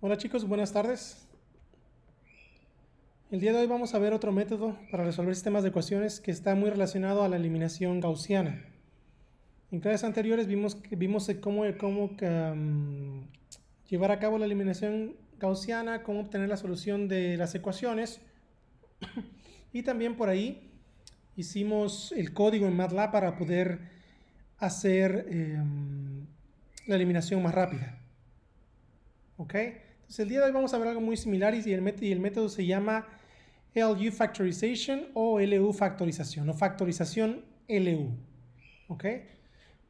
Hola chicos, buenas tardes. El día de hoy vamos a ver otro método para resolver sistemas de ecuaciones que está muy relacionado a la eliminación gaussiana. En clases anteriores vimos, cómo, um, llevar a cabo la eliminación gaussiana, cómo obtener la solución de las ecuaciones y también por ahí hicimos el código en MATLAB para poder hacer em, la eliminación más rápida. ¿ok? Pues, el día de hoy vamos a ver algo muy similar y el, método, se llama LU Factorization o LU Factorización o Factorización LU. ¿Ok?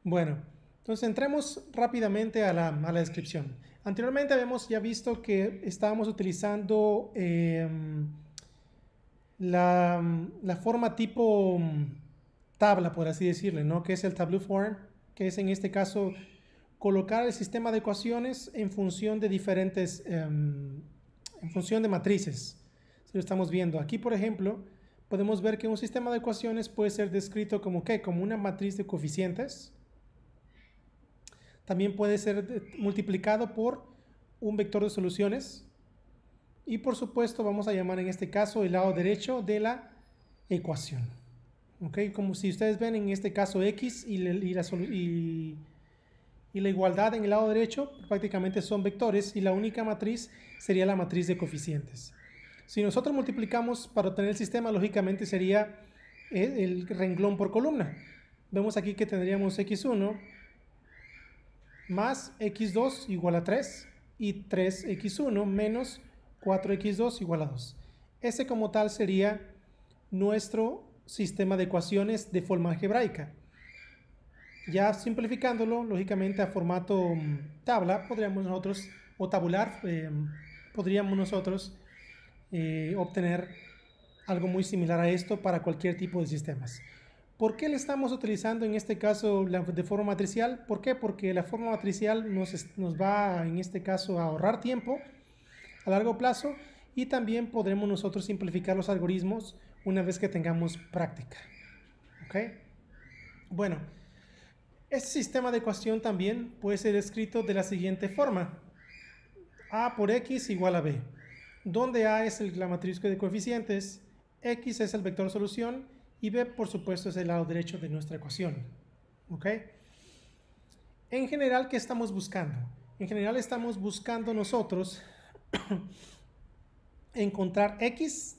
Bueno, entonces entremos rápidamente a la, a descripción. Anteriormente habíamos ya visto que estábamos utilizando em, la, forma tipo tabla, por así decirle, ¿no? Que es el Tableau Form, que es en este caso colocar el sistema de ecuaciones en función de diferentes, em, en función de matrices. Si lo estamos viendo aquí, por ejemplo, podemos ver que un sistema de ecuaciones puede ser descrito como ¿qué? Como una matriz de coeficientes. También puede ser multiplicado por un vector de soluciones. Y por supuesto vamos a llamar en este caso el lado derecho de la ecuación. ¿Ok? Como si ustedes ven en este caso X y, y la solución y la igualdad en el lado derecho prácticamente son vectores y la única matriz sería la matriz de coeficientes. Si nosotros multiplicamos para obtener el sistema, lógicamente sería eh, el renglón por columna. Vemos aquí que tendríamos x1 más x2 igual a 3 y 3x1 menos 4x2 igual a 2. Ese como tal sería nuestro sistema de ecuaciones de forma algebraica. Ya simplificándolo, lógicamente, a formato mm, tabla, podríamos nosotros, o tabular, em, podríamos nosotros eh, obtener algo muy similar a esto para cualquier tipo de sistemas. ¿Por qué le estamos utilizando en este caso de forma matricial? ¿Por qué? Porque la forma matricial nos, nos va, en este caso, a ahorrar tiempo a largo plazo y también podremos nosotros simplificar los algoritmos una vez que tengamos práctica. ¿Ok? Bueno. Este sistema de ecuación también puede ser escrito de la siguiente forma. A por X igual a B, donde A es la matriz de coeficientes, X es el vector solución y B por supuesto es el lado derecho de nuestra ecuación. ¿Ok? En general, ¿qué estamos buscando? En general estamos buscando nosotros encontrar X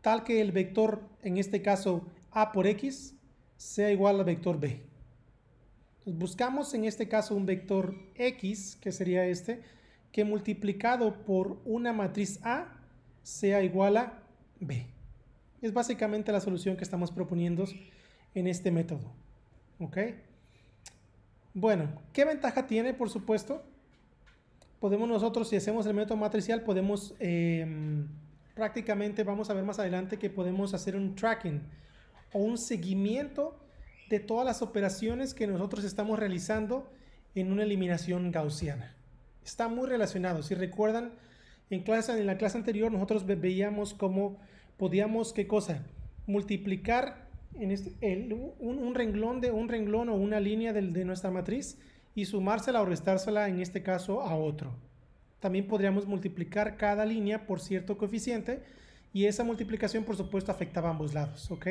tal que el vector, en este caso A por X, sea igual al vector b. buscamos en este caso un vector x, que sería este, que multiplicado por una matriz A sea igual a b. Es básicamente la solución que estamos proponiendo en este método. ¿Ok? Bueno, ¿qué ventaja tiene, por supuesto? Podemos nosotros, si hacemos el método matricial, podemos... Em, prácticamente vamos a ver más adelante que podemos hacer un tracking o un seguimiento de todas las operaciones que nosotros estamos realizando en una eliminación gaussiana. Está muy relacionado. Si recuerdan, en, clase, en la clase anterior nosotros veíamos cómo podíamos, ¿qué cosa? Multiplicar en este, un, renglón de un renglón o una línea de, de nuestra matriz y sumársela o restársela en este caso a otro. También podríamos multiplicar cada línea por cierto coeficiente y esa multiplicación por supuesto afectaba a ambos lados, ¿ok?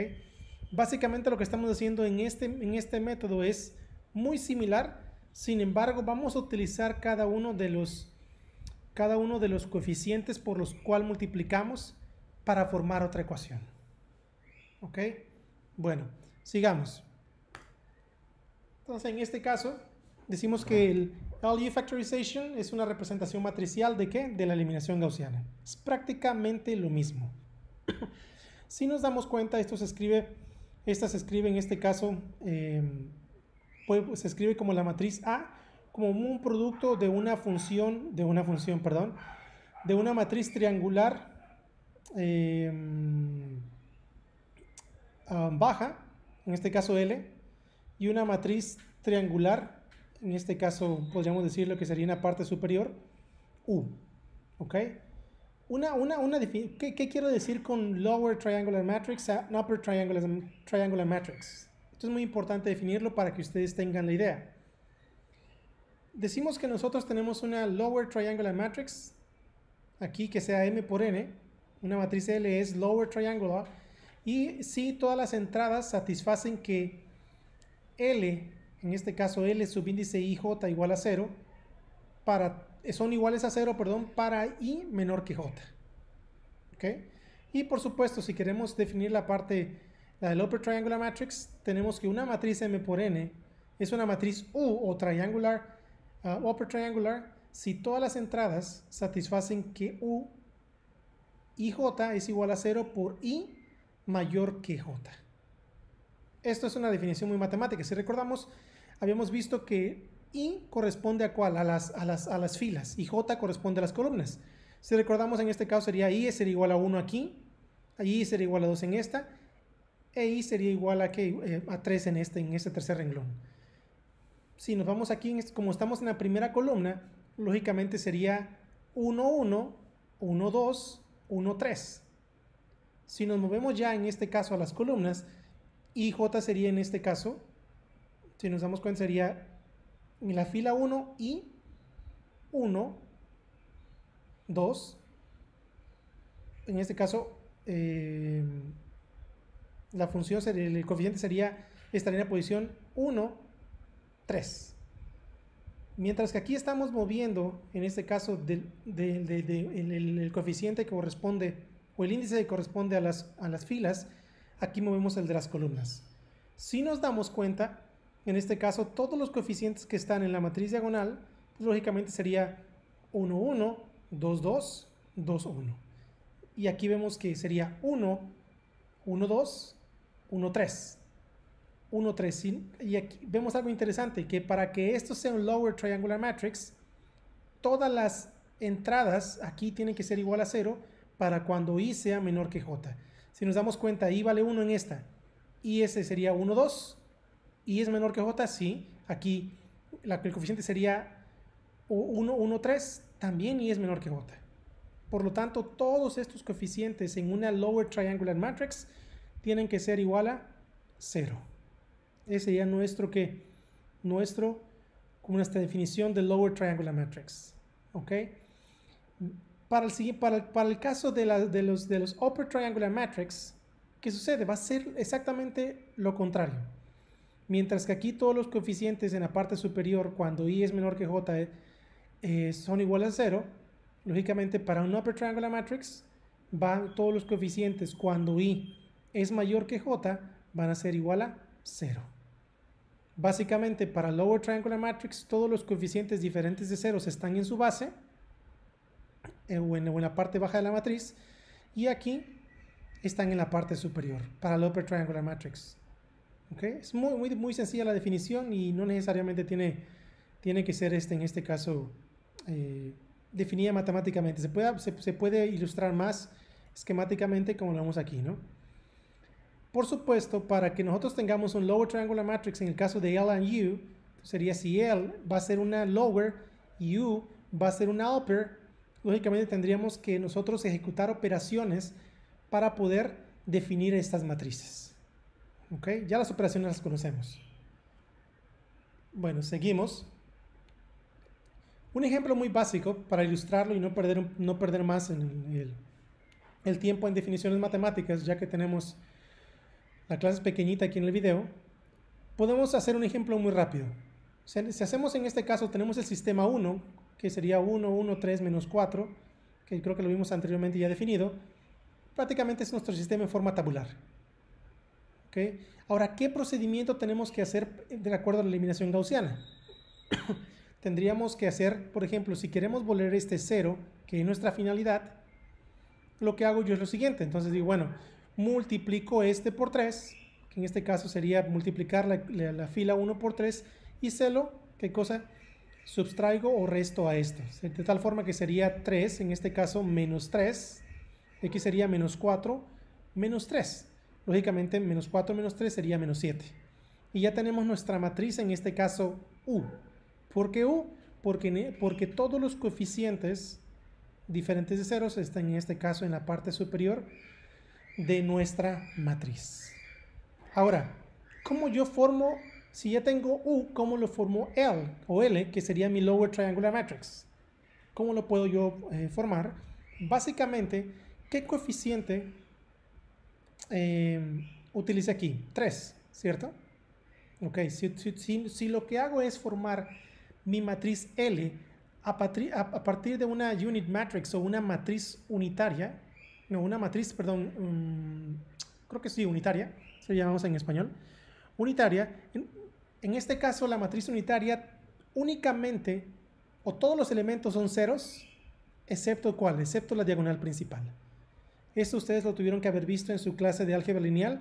Básicamente lo que estamos haciendo en este, en este método es muy similar, sin embargo vamos a utilizar cada uno de los, cada uno de los coeficientes por los cuales multiplicamos para formar otra ecuación. ¿Ok? Bueno, sigamos. Entonces en este caso decimos que el LU factorization es una representación matricial de qué? De la eliminación gaussiana. Es prácticamente lo mismo. si nos damos cuenta, esto se escribe esta se escribe en este caso, em, pues, pues, se escribe como la matriz A, como un producto de una función, de una función, perdón, de una matriz triangular em, baja, en este caso L, y una matriz triangular, en este caso podríamos decir lo que sería una parte superior, U. ¿Ok? Una, una, una ¿Qué, quiero decir con lower triangular matrix upper triangular, triangular matrix? Esto es muy importante definirlo para que ustedes tengan la idea. Decimos que nosotros tenemos una lower triangular matrix, aquí que sea M por N, una matriz L es lower triangular, y si todas las entradas satisfacen que L, en este caso L subíndice IJ igual a 0, para son iguales a 0, perdón, para i menor que j. ¿Ok? Y por supuesto, si queremos definir la parte, la del upper triangular matrix, tenemos que una matriz M por N es una matriz U o triangular, uh, upper triangular, si todas las entradas satisfacen que U y J es igual a 0 por I mayor que J. Esto es una definición muy matemática. Si recordamos, habíamos visto que i corresponde a cuál? A las, a las, filas y j corresponde a las columnas. Si recordamos en este caso sería i sería igual a 1 aquí, i sería igual a 2 en esta, e i sería igual a, eh, a 3 en este, en este tercer renglón. Si nos vamos aquí, este, como estamos en la primera columna, lógicamente sería 1, 1, 1, 2, 1, 3. Si nos movemos ya en este caso a las columnas, IJ sería en este caso, si nos damos cuenta sería en la fila 1 y 1, 2, en este caso em, la función, el coeficiente sería, esta línea la posición 1, 3. Mientras que aquí estamos moviendo, en este caso, del, el, coeficiente que corresponde, o el índice que corresponde a las, a las filas, aquí movemos el de las columnas. Si nos damos cuenta, en este caso todos los coeficientes que están en la matriz diagonal, pues, lógicamente sería 1, 1, 2, 2, 2, 1. Y aquí vemos que sería 1, 1, 2, 1, 3. 1, 3. Y aquí vemos algo interesante, que para que esto sea un lower triangular matrix, todas las entradas aquí tienen que ser igual a 0 para cuando i sea menor que j. Si nos damos cuenta, i vale 1 en esta, y ese sería 1, 2, y es menor que j, sí. Aquí la, el coeficiente sería 1, 1, 3, también y es menor que j. Por lo tanto, todos estos coeficientes en una lower triangular matrix tienen que ser igual a 0. Ese sería nuestro que nuestro como nuestra definición de lower triangular matrix, ¿ok? Para el, para el, para el caso de, los, de los upper triangular matrix, ¿qué sucede? Va a ser exactamente lo contrario. Mientras que aquí todos los coeficientes en la parte superior, cuando i es menor que j, eh, son iguales a cero, lógicamente para un upper triangular matrix van todos los coeficientes cuando i es mayor que j, van a ser igual a cero. Básicamente para lower triangular matrix todos los coeficientes diferentes de ceros están en su base eh, en, en la parte baja de la matriz y aquí están en la parte superior para el upper triangular matrix. Es muy, muy, muy sencilla la definición y no necesariamente tiene, tiene que ser este, en este caso eh, definida matemáticamente. Se puede, se, puede ilustrar más esquemáticamente como lo vemos aquí. ¿no? Por supuesto, para que nosotros tengamos un lower triangular matrix en el caso de L y U, sería si L va a ser una lower y U va a ser una upper, lógicamente tendríamos que nosotros ejecutar operaciones para poder definir estas matrices. ¿Ok? Ya las operaciones las conocemos. Bueno, seguimos. Un ejemplo muy básico para ilustrarlo y no perder, no perder más en el, el tiempo en definiciones matemáticas, ya que tenemos la clase pequeñita aquí en el video, podemos hacer un ejemplo muy rápido. Si hacemos en este caso, tenemos el sistema 1, que sería 1, 1, 3, menos 4, que creo que lo vimos anteriormente ya definido. Prácticamente es nuestro sistema en forma tabular. Ahora, ¿qué procedimiento tenemos que hacer de acuerdo a la eliminación gaussiana? Tendríamos que hacer, por ejemplo, si queremos volver este 0, que es nuestra finalidad, lo que hago yo es lo siguiente. Entonces digo, bueno, multiplico este por 3, que en este caso sería multiplicar la, fila 1 por 3, y celo, ¿qué cosa? Subtraigo o resto a esto. De tal forma que sería 3, en este caso menos 3, x sería menos 4, menos 3 lógicamente menos 4 menos 3 sería menos 7. Y ya tenemos nuestra matriz, en este caso U. ¿Por U? Porque, e, porque todos los coeficientes diferentes de ceros están en este caso en la parte superior de nuestra matriz. Ahora, ¿cómo yo formo, si ya tengo U, cómo lo formo L o L, que sería mi lower triangular matrix? ¿Cómo lo puedo yo eh, formar? Básicamente, ¿qué coeficiente Em, utilice aquí? 3 ¿cierto? Ok, si, lo que hago es formar mi matriz L a, partir de una unit matrix o una matriz unitaria, no, una matriz, perdón, creo que sí, unitaria, se llamamos en español, unitaria, en, en este caso la matriz unitaria únicamente o todos los elementos son ceros, excepto cuál, excepto la diagonal principal. Esto ustedes lo tuvieron que haber visto en su clase de álgebra lineal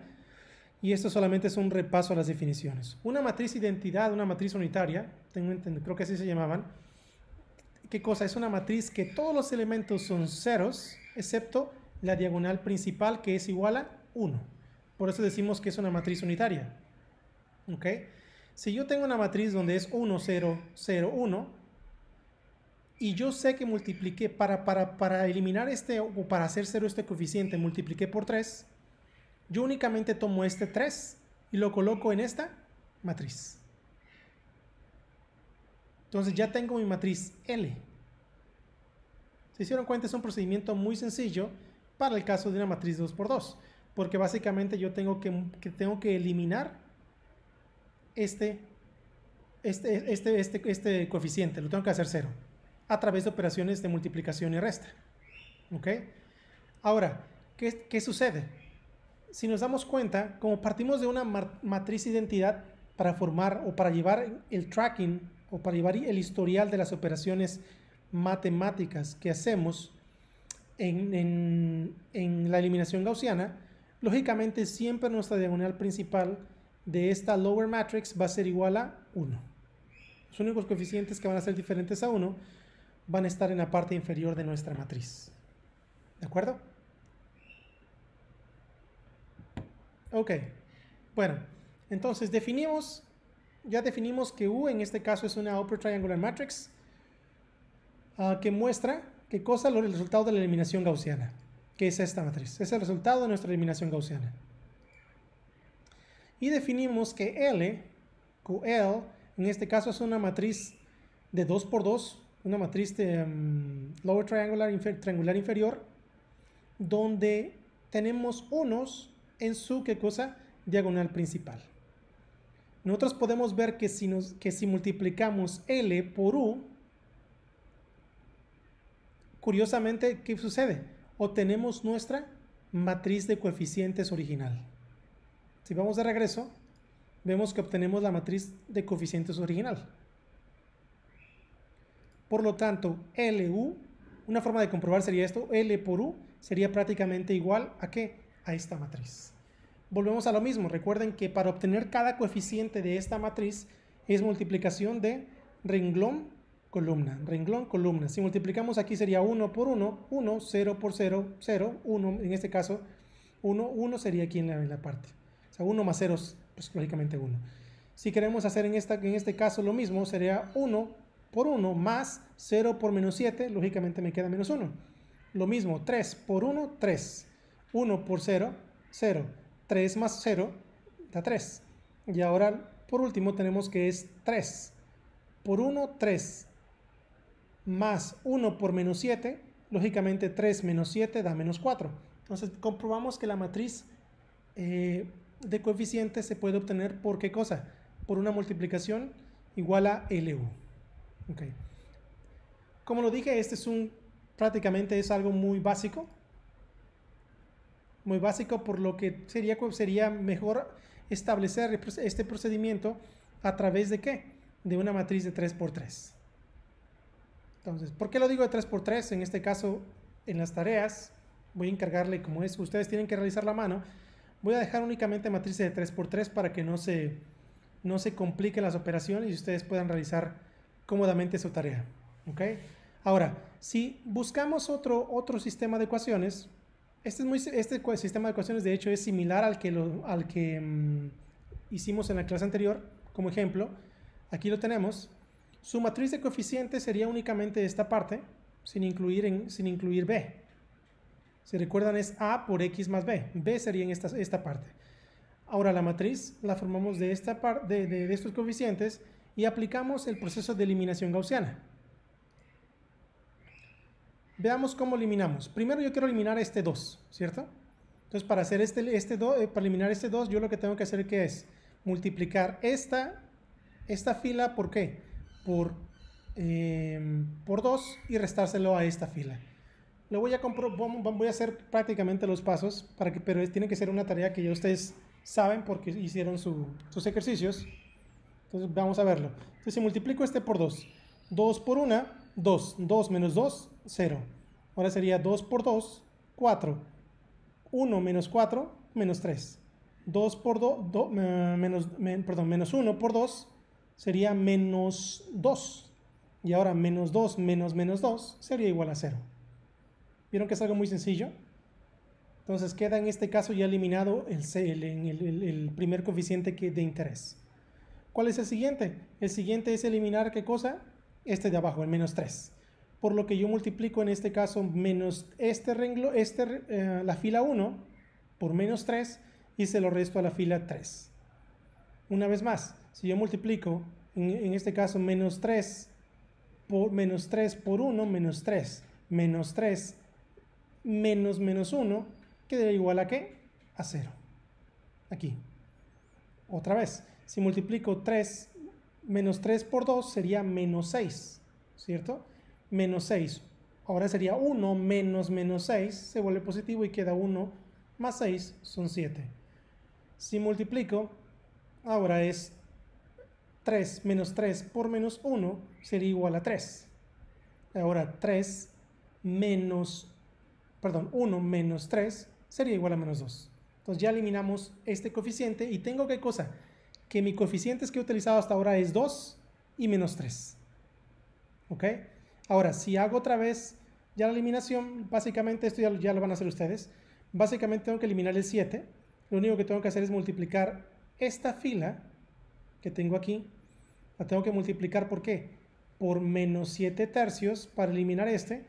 y esto solamente es un repaso a las definiciones. Una matriz identidad, una matriz unitaria, creo que así se llamaban. ¿Qué cosa? Es una matriz que todos los elementos son ceros, excepto la diagonal principal que es igual a 1. Por eso decimos que es una matriz unitaria. ¿Ok? Si yo tengo una matriz donde es 1, 0, 0, 1, y yo sé que multipliqué para, para, eliminar este o para hacer cero este coeficiente, multipliqué por 3, yo únicamente tomo este 3 y lo coloco en esta matriz. Entonces ya tengo mi matriz L. Se hicieron cuenta, es un procedimiento muy sencillo para el caso de una matriz 2x2, porque básicamente yo tengo que, tengo que eliminar este, este, este, este, este coeficiente, lo tengo que hacer cero a través de operaciones de multiplicación y resta. ¿Ok? Ahora, ¿qué, qué sucede? Si nos damos cuenta, como partimos de una matriz identidad para formar o para llevar el tracking o para llevar el historial de las operaciones matemáticas que hacemos en, en, en la eliminación gaussiana, lógicamente siempre nuestra diagonal principal de esta lower matrix va a ser igual a 1. Los únicos coeficientes que van a ser diferentes a 1 van a estar en la parte inferior de nuestra matriz. ¿De acuerdo? Ok. Bueno, entonces definimos, ya definimos que U en este caso es una upper triangular matrix ah, que muestra qué cosa el resultado de la eliminación gaussiana, que es esta matriz. Es el resultado de nuestra eliminación gaussiana. Y definimos que L, QL en este caso es una matriz de 2 por 2 una matriz de, em, lower triangular, triangular inferior, donde tenemos unos en su, ¿qué cosa? Diagonal principal. Nosotros podemos ver que si, nos, que si multiplicamos L por U, curiosamente, ¿qué sucede? Obtenemos nuestra matriz de coeficientes original. Si vamos de regreso, vemos que obtenemos la matriz de coeficientes original. Por lo tanto, LU, una forma de comprobar sería esto, L por U sería prácticamente igual a qué? A esta matriz. Volvemos a lo mismo, recuerden que para obtener cada coeficiente de esta matriz es multiplicación de renglón, columna, renglón, columna. Si multiplicamos aquí sería 1 por 1, 1, 0 por 0, 0, 1, en este caso 1, 1 sería aquí en la, parte. O sea, 1 más 0 es pues, lógicamente 1. Si queremos hacer en, esta, en este caso lo mismo, sería 1 por 1 más 0 por menos 7, lógicamente me queda menos 1. Lo mismo, 3 por 1, 3. 1 por 0, 0. 3 más 0 da 3. Y ahora, por último, tenemos que es 3. Por 1, 3. Más 1 por menos 7, lógicamente 3 menos 7 da menos 4. Entonces, comprobamos que la matriz eh, de coeficientes se puede obtener por qué cosa? Por una multiplicación igual a LU. Como lo dije, este es un, prácticamente es algo muy básico. Muy básico, por lo que sería, sería mejor establecer este procedimiento a través de qué? De una matriz de 3x3. Entonces, ¿por qué lo digo de 3x3? En este caso, en las tareas, voy a encargarle, como es, ustedes tienen que realizar la mano, voy a dejar únicamente matrices de 3x3 para que no se, no se compliquen las operaciones y ustedes puedan realizar cómodamente su tarea. Ahora, si buscamos otro, otro sistema de ecuaciones, este, es muy, este sistema de ecuaciones de hecho es similar al que, al que mm, hicimos en la clase anterior, como ejemplo. Aquí lo tenemos. Su matriz de coeficientes sería únicamente esta parte, sin incluir, sin incluir B. Si recuerdan es A por X más B. B sería en esta, parte. Ahora la matriz la formamos de, esta de estos coeficientes y aplicamos el proceso de eliminación gaussiana. Veamos cómo eliminamos. Primero yo quiero eliminar este 2, ¿cierto? Entonces para hacer este, este 2, eh, para eliminar este 2, yo lo que tengo que hacer es multiplicar esta, esta fila, ¿por qué? Por, em, por 2 y restárselo a esta fila. Lo voy a, voy a hacer prácticamente los pasos, para que, pero tiene que ser una tarea que ya ustedes saben porque hicieron sus ejercicios. Entonces vamos a verlo. Entonces si multiplico este por 2, 2 por 1, 2, 2 menos 2, 0. Ahora sería 2 por 2, 4. 1 menos 4, menos 3. 2 por 2, eh, perdón, menos 1 por 2 sería menos 2. Y ahora menos 2 menos menos 2 sería igual a 0. ¿Vieron que es algo muy sencillo? Entonces queda en este caso ya eliminado el, el primer coeficiente que de interés. ¿Cuál es el siguiente? El siguiente es eliminar qué cosa? Este de abajo, el menos 3. Por lo que yo multiplico en este caso menos este renglo, este, eh, la fila 1 por menos 3 y se lo resto a la fila 3. Una vez más, si yo multiplico en, este caso menos 3 por 3 por 1, menos 3, menos 3, menos menos 1, quedaría igual a qué? A 0. Aquí. Otra vez. Si multiplico 3 menos 3 por 2 sería menos 6, ¿cierto? Menos 6. Ahora sería 1 menos menos 6, se vuelve positivo y queda 1 más 6, son 7. Si multiplico, ahora es 3 menos 3 por menos 1 sería igual a 3. Ahora 3 menos, perdón, 1 menos 3 sería igual a menos 2. Entonces ya eliminamos este coeficiente y tengo que cosa? que mi coeficiente que he utilizado hasta ahora es 2 y menos 3. ¿Ok? Ahora, si hago otra vez ya la eliminación, básicamente esto ya, lo van a hacer ustedes. Básicamente tengo que eliminar el 7. Lo único que tengo que hacer es multiplicar esta fila que tengo aquí. La tengo que multiplicar ¿por qué? Por menos 7 tercios para eliminar este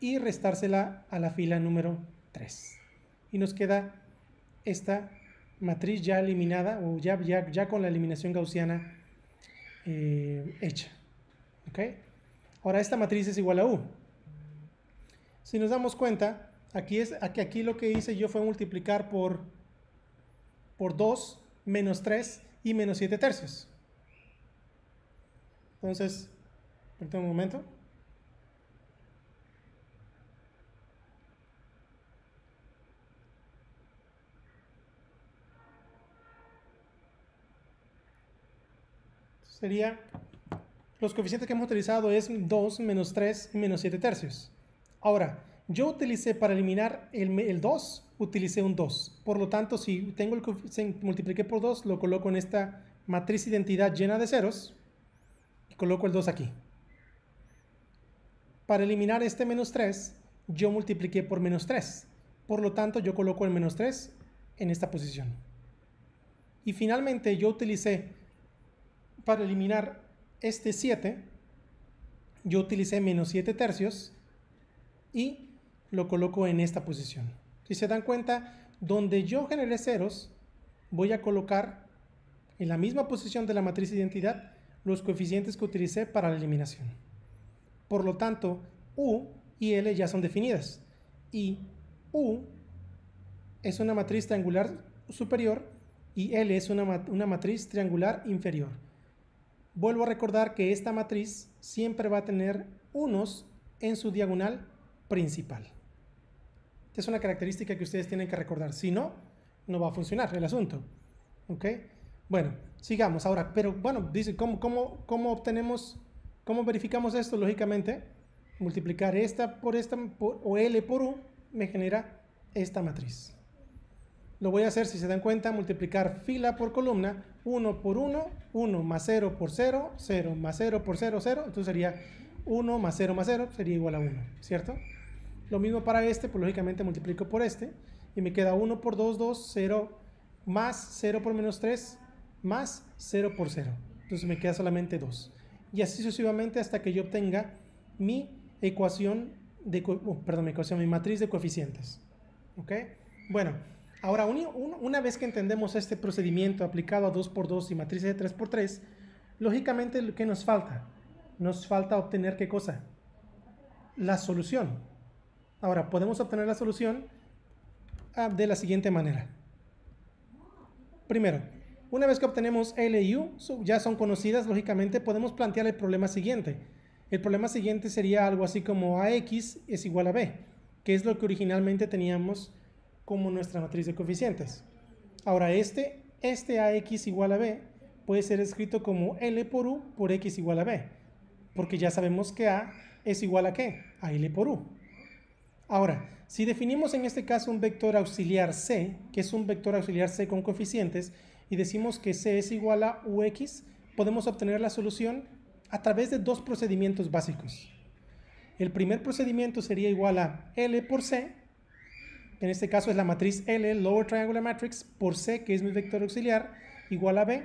y restársela a la fila número 3. Y nos queda esta matriz ya eliminada o ya, ya, con la eliminación gaussiana eh, hecha. ¿Okay? Ahora esta matriz es igual a U. Si nos damos cuenta, aquí, es, aquí, aquí lo que hice yo fue multiplicar por, por 2, menos 3 y menos 7 tercios. Entonces, perdón un momento. sería, los coeficientes que hemos utilizado es 2 menos 3 menos 7 tercios. Ahora, yo utilicé para eliminar el, el 2, utilicé un 2. Por lo tanto, si tengo el coeficiente, multipliqué por 2, lo coloco en esta matriz identidad llena de ceros y coloco el 2 aquí. Para eliminar este menos 3, yo multipliqué por menos 3. Por lo tanto, yo coloco el menos 3 en esta posición. Y finalmente, yo utilicé para eliminar este 7, yo utilicé menos 7 tercios y lo coloco en esta posición. Si se dan cuenta, donde yo generé ceros, voy a colocar en la misma posición de la matriz de identidad los coeficientes que utilicé para la eliminación. Por lo tanto, U y L ya son definidas. Y U es una matriz triangular superior y L es una, una matriz triangular inferior. Vuelvo a recordar que esta matriz siempre va a tener unos en su diagonal principal. es una característica que ustedes tienen que recordar. Si no, no va a funcionar el asunto. ¿Ok? Bueno, sigamos. Ahora, pero bueno, dice, ¿cómo, cómo, obtenemos, cómo verificamos esto? Lógicamente, multiplicar esta por esta o L por U me genera esta matriz lo voy a hacer, si se dan cuenta, multiplicar fila por columna, 1 por 1, 1 más 0 por 0, 0 más 0 por 0, 0, entonces sería 1 más 0 más 0, sería igual a 1, ¿cierto? Lo mismo para este, pues lógicamente multiplico por este, y me queda 1 por 2, 2, 0 más 0 por menos 3, más 0 por 0, entonces me queda solamente 2. Y así sucesivamente hasta que yo obtenga mi ecuación de, oh, perdón, ecuación, mi matriz de coeficientes, ¿ok? Bueno, Ahora, una vez que entendemos este procedimiento aplicado a 2x2 y matrices de 3x3, lógicamente, ¿qué nos falta? Nos falta obtener qué cosa? La solución. Ahora, podemos obtener la solución ah, de la siguiente manera. Primero, una vez que obtenemos L y U, ya son conocidas, lógicamente, podemos plantear el problema siguiente. El problema siguiente sería algo así como AX es igual a B, que es lo que originalmente teníamos como nuestra matriz de coeficientes. Ahora este, este AX igual a B puede ser escrito como L por U por X igual a B, porque ya sabemos que A es igual a qué? A L por U. Ahora, si definimos en este caso un vector auxiliar C, que es un vector auxiliar C con coeficientes, y decimos que C es igual a UX, podemos obtener la solución a través de dos procedimientos básicos. El primer procedimiento sería igual a L por C, en este caso es la matriz L, Lower Triangular Matrix, por C, que es mi vector auxiliar, igual a B.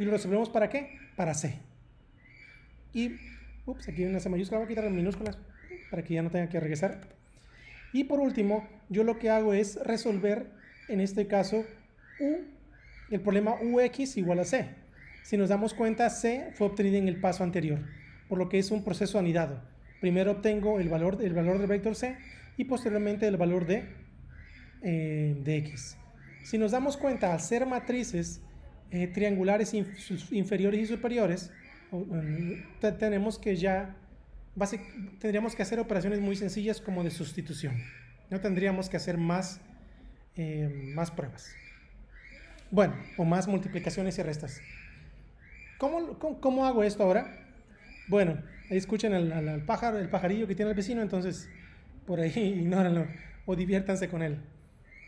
¿Y lo resolvemos para qué? Para C. Y, ups, aquí hay la C mayúscula, voy a quitar las minúsculas para que ya no tenga que regresar. Y por último, yo lo que hago es resolver, en este caso, U, el problema UX igual a C. Si nos damos cuenta, C fue obtenido en el paso anterior, por lo que es un proceso anidado. Primero obtengo el valor, el valor del vector C y posteriormente el valor de eh, de X. Si nos damos cuenta, al ser matrices eh, triangulares inferiores y superiores, mm, tenemos que ya tendríamos que hacer operaciones muy sencillas como de sustitución. No tendríamos que hacer más, eh, más pruebas. Bueno, o más multiplicaciones y restas. ¿Cómo, cómo, hago esto ahora? Bueno, ahí escuchen al, pájaro, el pajarillo que tiene el vecino, entonces por ahí ignóranlo o diviértanse con él.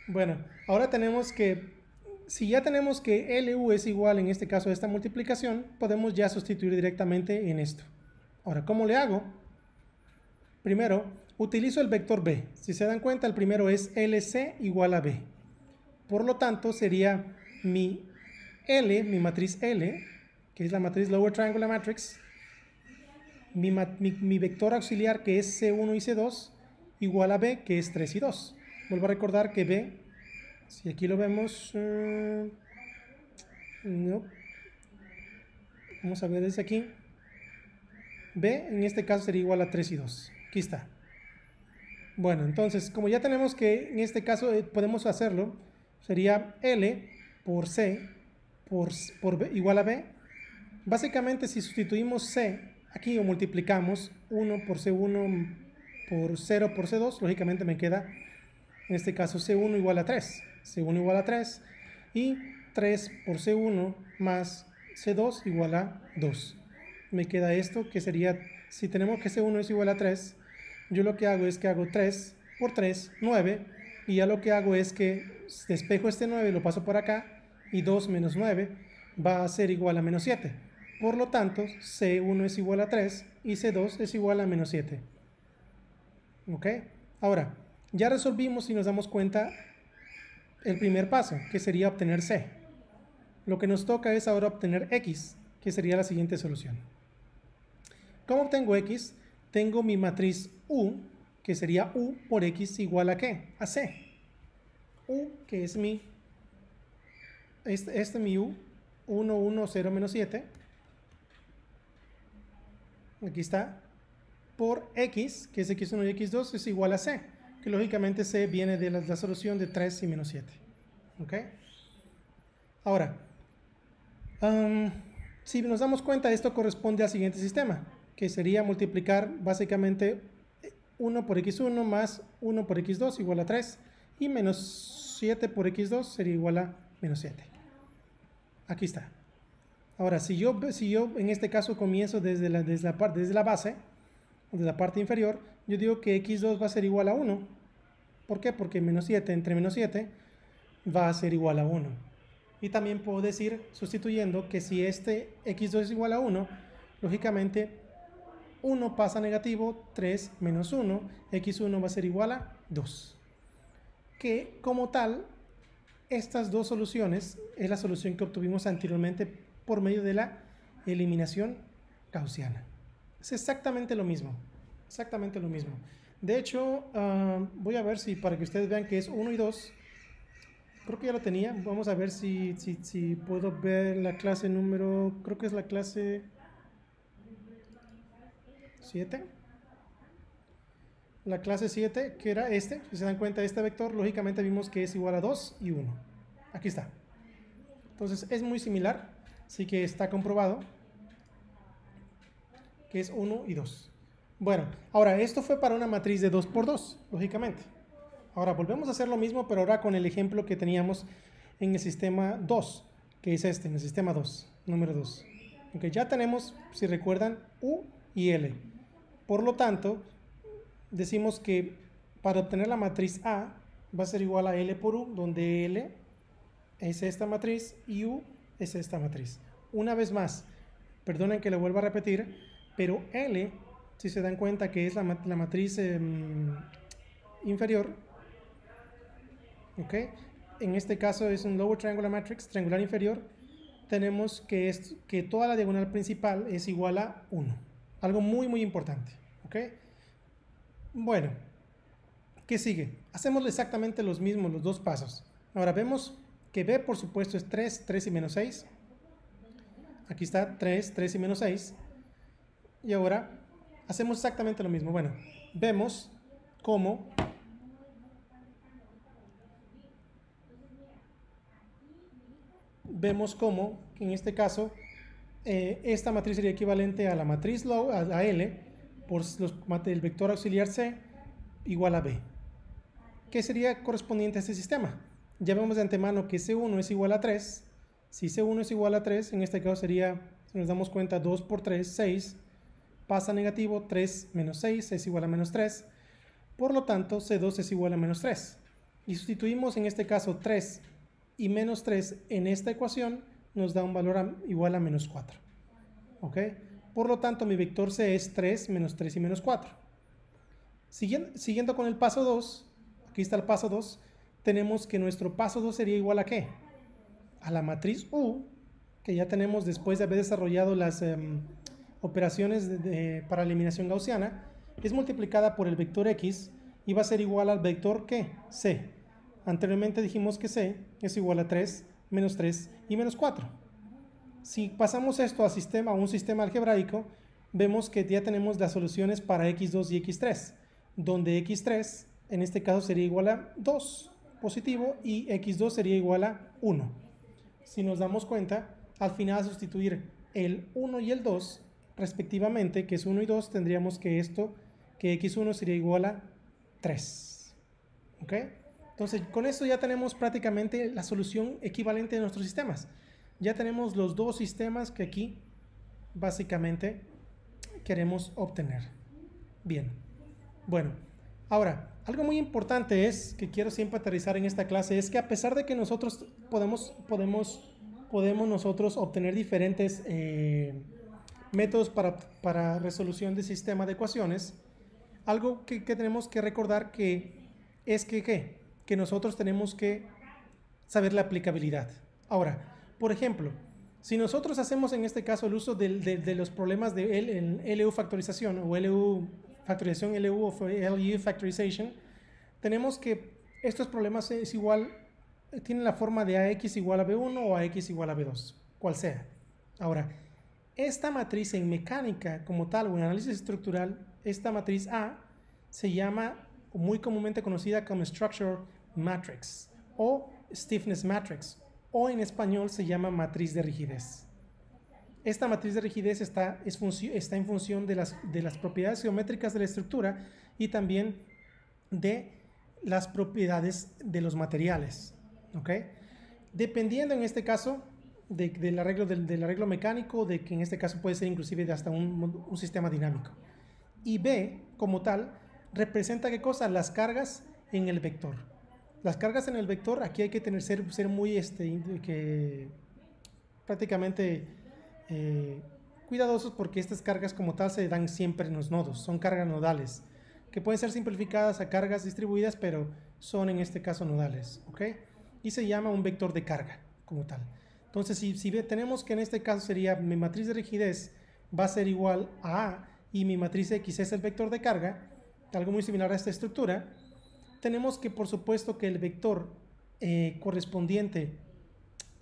Bueno, ahora tenemos que, si ya tenemos que LU es igual en este caso a esta multiplicación, podemos ya sustituir directamente en esto. Ahora, ¿cómo le hago? Primero, utilizo el vector B. Si se dan cuenta, el primero es LC igual a B. Por lo tanto, sería mi L, mi matriz L, que es la matriz Lower Triangular Matrix, mi, vector auxiliar que es C1 y C2, igual a B, que es 3 y 2. Vuelvo a recordar que B, si aquí lo vemos, eh, no. Vamos a ver desde aquí. B en este caso sería igual a 3 y 2. Aquí está. Bueno, entonces, como ya tenemos que en este caso eh, podemos hacerlo, sería L por C por, por B, igual a B. Básicamente, si sustituimos C aquí o multiplicamos 1 por C1 por 0 por C2, lógicamente me queda en este caso C1 igual a 3, C1 igual a 3 y 3 por C1 más C2 igual a 2. Me queda esto que sería, si tenemos que C1 es igual a 3, yo lo que hago es que hago 3 por 3, 9, y ya lo que hago es que despejo este 9, lo paso por acá, y 2 menos 9 va a ser igual a menos 7. Por lo tanto, C1 es igual a 3 y C2 es igual a menos 7. ¿Ok? Ahora, ya resolvimos y nos damos cuenta el primer paso, que sería obtener C. Lo que nos toca es ahora obtener X, que sería la siguiente solución. ¿Cómo obtengo X? Tengo mi matriz U, que sería U por X igual a qué? A C. U, que es mi... Este, este mi U, 1, 1, 0, menos 7. Aquí está. Por X, que es X1 y X2, es igual a C que lógicamente se viene de la, solución de 3 y menos 7. ¿Ok? Ahora, si nos damos cuenta, esto corresponde al siguiente sistema, que sería multiplicar básicamente 1 eh, por x1 más 1 por x2 igual a 3 y menos 7 por x2 sería igual a menos 7. Aquí está. Ahora, si yo, si yo en este caso comienzo desde la, desde la base, de la parte inferior, yo digo que x2 va a ser igual a 1. ¿Por qué? Porque menos 7 entre menos 7 va a ser igual a 1. Y también puedo decir, sustituyendo, que si este x2 es igual a 1, lógicamente 1 pasa negativo, 3 menos 1, x1 va a ser igual a 2. Que como tal, estas dos soluciones es la solución que obtuvimos anteriormente por medio de la eliminación gaussiana. Es exactamente lo mismo, exactamente lo mismo. De hecho, ah, voy a ver si para que ustedes vean que es 1 y 2. Creo que ya lo tenía. Vamos a ver si, si, si puedo ver la clase número, creo que es la clase 7 la clase 7, que era este, si se dan cuenta, este vector, lógicamente vimos que es igual a 2 y 1. Aquí está. Entonces es muy similar, así que está comprobado que es 1 y 2. Bueno, ahora esto fue para una matriz de 2 por 2, lógicamente. Ahora volvemos a hacer lo mismo, pero ahora con el ejemplo que teníamos en el sistema 2, que es este, en el sistema 2, número 2. Okay, ya tenemos, si recuerdan, U y L. Por lo tanto, decimos que para obtener la matriz A va a ser igual a L por U, donde L es esta matriz y U es esta matriz. Una vez más, perdonen que le vuelva a repetir, pero L, si se dan cuenta que es la, matriz em, inferior, En este caso es un lower triangular matrix, triangular inferior, tenemos que, es, que toda la diagonal principal es igual a 1. Algo muy, muy importante, Bueno, ¿qué sigue? Hacemos exactamente los mismos, los dos pasos. Ahora vemos que B, por supuesto, es 3, 3 y menos 6. Aquí está 3, 3 y menos 6. Y ahora hacemos exactamente lo mismo. Bueno, vemos cómo vemos cómo en este caso eh, esta matriz sería equivalente a la matriz low, a, L por los, el vector auxiliar C igual a B. ¿Qué sería correspondiente a este sistema? Ya vemos de antemano que C1 es igual a 3. Si C1 es igual a 3, en este caso sería, si nos damos cuenta, 2 por 3, 6 pasa negativo, 3 menos 6 es igual a menos 3. Por lo tanto, C2 es igual a menos 3. Y sustituimos en este caso 3 y menos 3 en esta ecuación, nos da un valor igual a menos 4. ¿Ok? Por lo tanto, mi vector C es 3, menos 3 y menos 4. Siguiendo, con el paso 2, aquí está el paso 2, tenemos que nuestro paso 2 sería igual a qué? A la matriz U, que ya tenemos después de haber desarrollado las... Em, operaciones para eliminación gaussiana, es multiplicada por el vector x y va a ser igual al vector que c. Anteriormente dijimos que c es igual a 3, menos 3 y menos 4. Si pasamos esto a, sistema, a un sistema algebraico, vemos que ya tenemos las soluciones para x2 y x3, donde x3 en este caso sería igual a 2 positivo y x2 sería igual a 1. Si nos damos cuenta, al final sustituir el 1 y el 2 respectivamente, que es 1 y 2, tendríamos que esto, que x1 sería igual a 3. ¿Ok? Entonces, con esto ya tenemos prácticamente la solución equivalente de nuestros sistemas. Ya tenemos los dos sistemas que aquí básicamente queremos obtener. Bien. Bueno, ahora, algo muy importante es, que quiero siempre aterrizar en esta clase, es que a pesar de que nosotros podemos, podemos, podemos nosotros obtener diferentes... Eh, métodos para, para resolución de sistema de ecuaciones, algo que, que tenemos que recordar que es que, que nosotros tenemos que saber la aplicabilidad. Ahora, por ejemplo, si nosotros hacemos en este caso el uso de, de, los problemas de en LU factorización o LU factorización, LU o factorization, tenemos que estos problemas es igual, tienen la forma de AX igual a B1 o AX igual a B2, cual sea. Ahora, esta matriz en mecánica como tal o en análisis estructural, esta matriz A se llama muy comúnmente conocida como Structure Matrix o Stiffness Matrix o en español se llama matriz de rigidez. Esta matriz de rigidez está, es está en función de las, de las propiedades geométricas de la estructura y también de las propiedades de los materiales. ¿okay? Dependiendo en este caso del, arreglo, del, arreglo mecánico, de que en este caso puede ser inclusive de hasta un, sistema dinámico. Y B, como tal, representa qué cosa Las cargas en el vector. Las cargas en el vector, aquí hay que tener, ser, muy, este, que prácticamente eh, cuidadosos porque estas cargas como tal se dan siempre en los nodos, son cargas nodales, que pueden ser simplificadas a cargas distribuidas, pero son en este caso nodales, Y se llama un vector de carga como tal. Entonces, si, tenemos que en este caso sería mi matriz de rigidez va a ser igual a A y mi matriz X es el vector de carga, algo muy similar a esta estructura, tenemos que por supuesto que el vector eh, correspondiente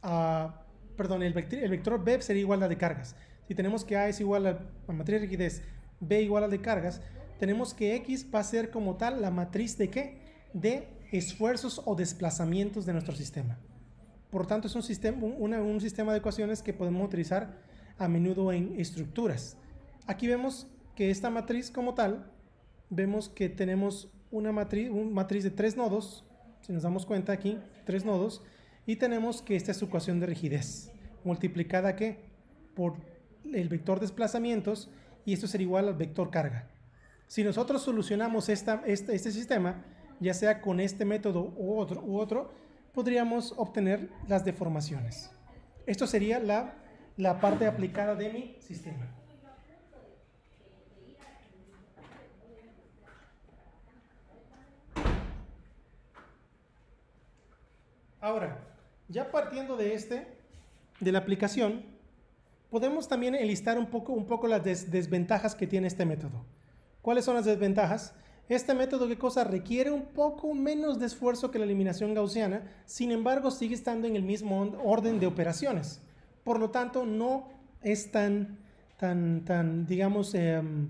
a, perdón, el vector, el vector B sería igual a de cargas. Si tenemos que A es igual a la matriz de rigidez, B igual a de cargas, tenemos que X va a ser como tal la matriz de qué? De esfuerzos o desplazamientos de nuestro sistema. Por tanto, es un sistema, sistema de ecuaciones que podemos utilizar a menudo en estructuras. Aquí vemos que esta matriz como tal, vemos que tenemos una matriz, matriz de tres nodos, si nos damos cuenta aquí, tres nodos, y tenemos que esta es su ecuación de rigidez, multiplicada que por el vector desplazamientos, y esto sería igual al vector carga. Si nosotros solucionamos esta, este, este sistema, ya sea con este método u otro, u otro podríamos obtener las deformaciones. Esto sería la, la parte aplicada de mi sistema. Ahora, ya partiendo de este, de la aplicación, podemos también enlistar un poco, un poco las desventajas que tiene este método. ¿Cuáles son las desventajas? Este método ¿qué cosa requiere un poco menos de esfuerzo que la eliminación gaussiana, sin embargo sigue estando en el mismo orden de operaciones. Por lo tanto, no es tan, tan, tan digamos, em,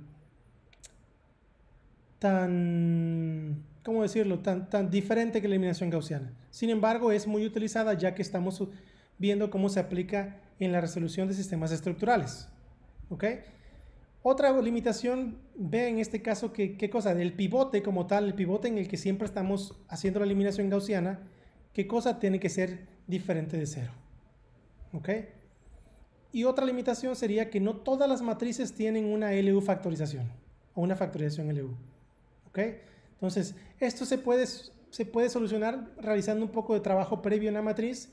tan, ¿cómo decirlo?, tan, tan diferente que la eliminación gaussiana. Sin embargo, es muy utilizada ya que estamos viendo cómo se aplica en la resolución de sistemas estructurales. ¿ok?, otra limitación, ve en este caso que, qué cosa, del pivote como tal, el pivote en el que siempre estamos haciendo la eliminación gaussiana, qué cosa tiene que ser diferente de cero. ¿Ok? Y otra limitación sería que no todas las matrices tienen una LU factorización o una factorización LU. ¿Ok? Entonces, esto se puede, se puede solucionar realizando un poco de trabajo previo en la matriz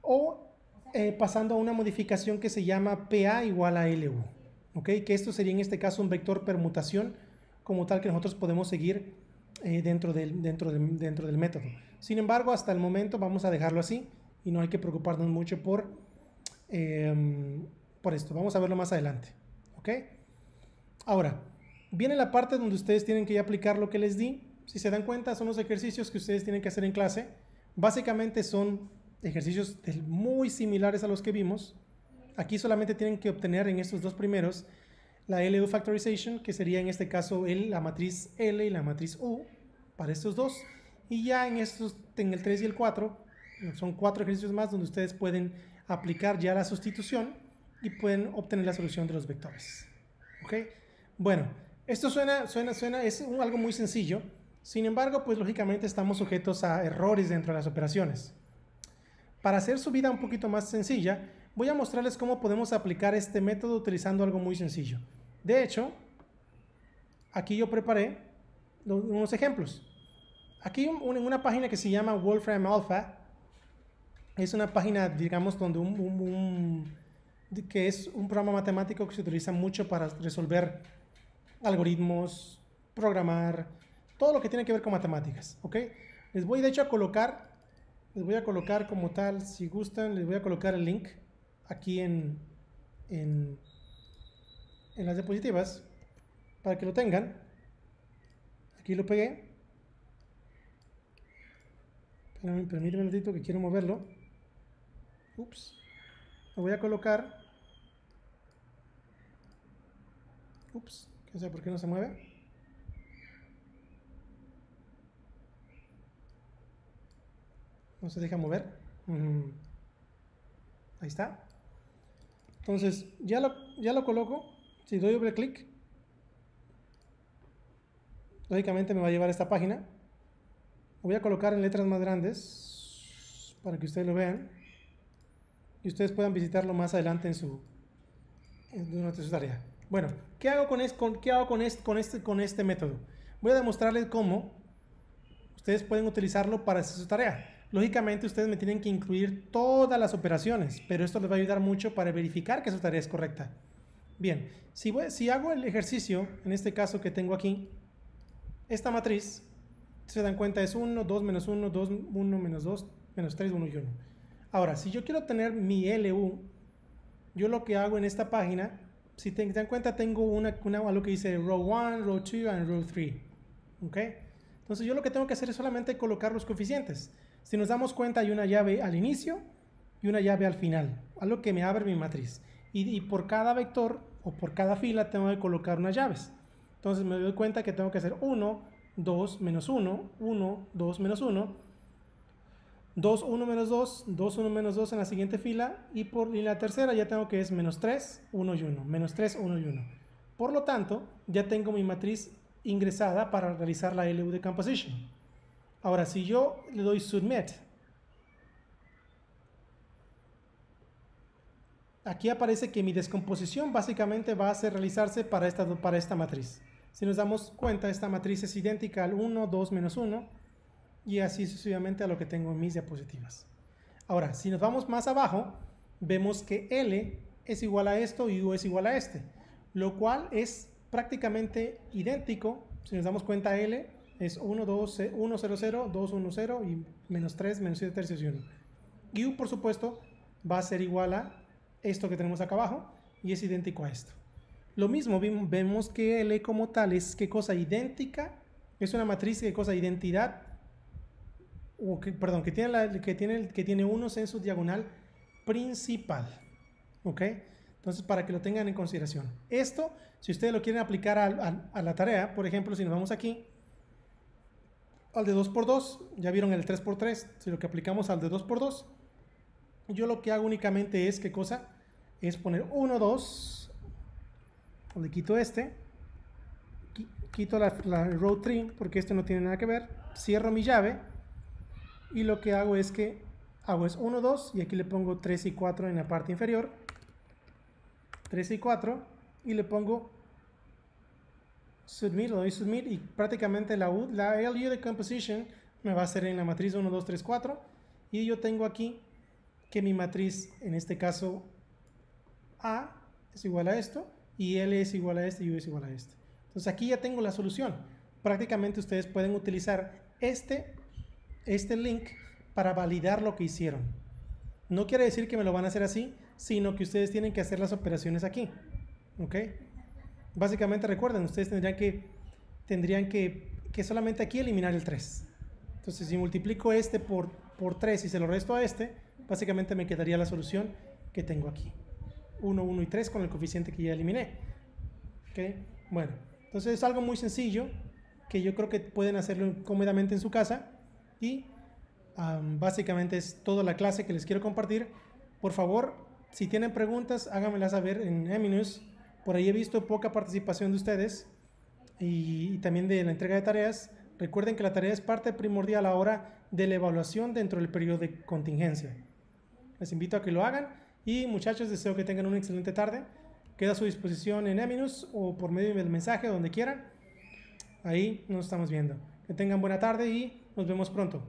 o eh, pasando a una modificación que se llama PA igual a LU. ¿ok? Que esto sería en este caso un vector permutación como tal que nosotros podemos seguir eh, dentro, del, dentro, dentro del método. Sin embargo, hasta el momento vamos a dejarlo así y no hay que preocuparnos mucho por, em, por esto. Vamos a verlo más adelante, ¿ok? Ahora, viene la parte donde ustedes tienen que aplicar lo que les di. Si se dan cuenta, son los ejercicios que ustedes tienen que hacer en clase. Básicamente son ejercicios muy similares a los que vimos, Aquí solamente tienen que obtener en estos dos primeros la LU factorization, que sería en este caso la matriz L y la matriz U para estos dos. Y ya en estos, en el 3 y el 4, son cuatro ejercicios más donde ustedes pueden aplicar ya la sustitución y pueden obtener la solución de los vectores. ¿Ok? Bueno, esto suena, suena, suena, es algo muy sencillo. Sin embargo, pues lógicamente estamos sujetos a errores dentro de las operaciones. Para hacer su vida un poquito más sencilla, voy a mostrarles cómo podemos aplicar este método utilizando algo muy sencillo. De hecho, aquí yo preparé unos ejemplos. Aquí en una página que se llama Wolfram Alpha, es una página, digamos, donde un, que es un programa matemático que se utiliza mucho para resolver algoritmos, programar, todo lo que tiene que ver con matemáticas, ¿ok? Les voy de hecho a colocar, les voy a colocar como tal, si gustan, les voy a colocar el link aquí en, en, las diapositivas para que lo tengan. Aquí lo pegué. permíteme un ratito que quiero moverlo. Ups. Lo voy a colocar. Ups. qué sea, ¿por qué no se mueve? No se deja mover. Mm. Ahí está. Entonces, ya lo, ya lo coloco. Si doy doble clic, lógicamente me va a llevar a esta página. voy a colocar en letras más grandes para que ustedes lo vean y ustedes puedan visitarlo más adelante en su tarea. Bueno, ¿qué hago con, ¿qué hago con, con, este, con este método? Voy a demostrarles cómo ustedes pueden utilizarlo para hacer su tarea. Lógicamente ustedes me tienen que incluir todas las operaciones, pero esto les va a ayudar mucho para verificar que su tarea es correcta. Bien, si, si hago el ejercicio, en este caso que tengo aquí, esta matriz, se dan cuenta es 1, 2 menos 1, 2, 1 menos 2, menos 3, 1 y 1. Ahora, si yo quiero tener mi LU, yo lo que hago en esta página, si se dan cuenta tengo una, algo que dice row 1, row 2 y row 3. Okay? Entonces yo lo que tengo que hacer es solamente colocar los coeficientes. Si nos damos cuenta, hay una llave al inicio y una llave al final, algo que me abre mi matriz. Y, por cada vector o por cada fila tengo que colocar unas llaves. Entonces me doy cuenta que tengo que hacer 1, 2, menos 1, 1, 2, menos 1, 2, 1, menos 2, 2, 1, menos 2 en la siguiente fila y por la tercera ya tengo que es menos 3, 1 y 1, menos 3, 1 y 1. Por lo tanto, ya tengo mi matriz ingresada para realizar la LU de composition. Ahora, si yo le doy submit, aquí aparece que mi descomposición básicamente va a ser realizarse para esta, para esta matriz. Si nos damos cuenta, esta matriz es idéntica al 1, 2, menos 1 y así sucesivamente a lo que tengo en mis diapositivas. Ahora, si nos vamos más abajo, vemos que L es igual a esto y U es igual a este, lo cual es prácticamente idéntico, si nos damos cuenta L es 1, 2, 1, 0, 0, 2, 1, 0 y menos 3, menos 7 tercios y 1. U, por supuesto, va a ser igual a esto que tenemos acá abajo y es idéntico a esto. Lo mismo vemos que L e como tal es que cosa idéntica, es una matriz que cosa identidad, o que, perdón, que tiene, la, que, en diagonal principal. ¿Ok? Entonces, para que lo tengan en consideración. Esto, si ustedes lo quieren aplicar a la tarea, por ejemplo, si nos vamos aquí, al de 2x2, ya vieron el 3x3, si lo que aplicamos al de 2x2, yo lo que hago únicamente es, ¿qué cosa? Es poner 1, 2, le quito este, quito la, la row 3 porque este no tiene nada que ver, cierro mi llave y lo que hago es que hago es 1, 2 y aquí le pongo 3 y 4 en la parte inferior, 3 y 4 y le pongo submit, lo doy submit y prácticamente la, la LU de composition me va a hacer en la matriz 1, 2, 3, 4 y yo tengo aquí que mi matriz, en este caso A es igual a esto y L es igual a este y U es igual a este. Entonces aquí ya tengo la solución. Prácticamente ustedes pueden utilizar este, este link para validar lo que hicieron. No quiere decir que me lo van a hacer así, sino que ustedes tienen que hacer las operaciones aquí. ¿Ok? básicamente recuerden, ustedes tendrían que, tendrían que, solamente aquí eliminar el 3. Entonces, si multiplico este por, por 3 y se lo resto a este, básicamente me quedaría la solución que tengo aquí. 1, 1 y 3 con el coeficiente que ya eliminé. Bueno, entonces es algo muy sencillo que yo creo que pueden hacerlo cómodamente en su casa y básicamente es toda la clase que les quiero compartir. Por favor, si tienen preguntas, háganmelas saber en Eminus por ahí he visto poca participación de ustedes y, también de la entrega de tareas. Recuerden que la tarea es parte primordial a la hora de la evaluación dentro del periodo de contingencia. Les invito a que lo hagan y muchachos, deseo que tengan una excelente tarde. Queda a su disposición en Eminus o por medio del mensaje, donde quieran. Ahí nos estamos viendo. Que tengan buena tarde y nos vemos pronto.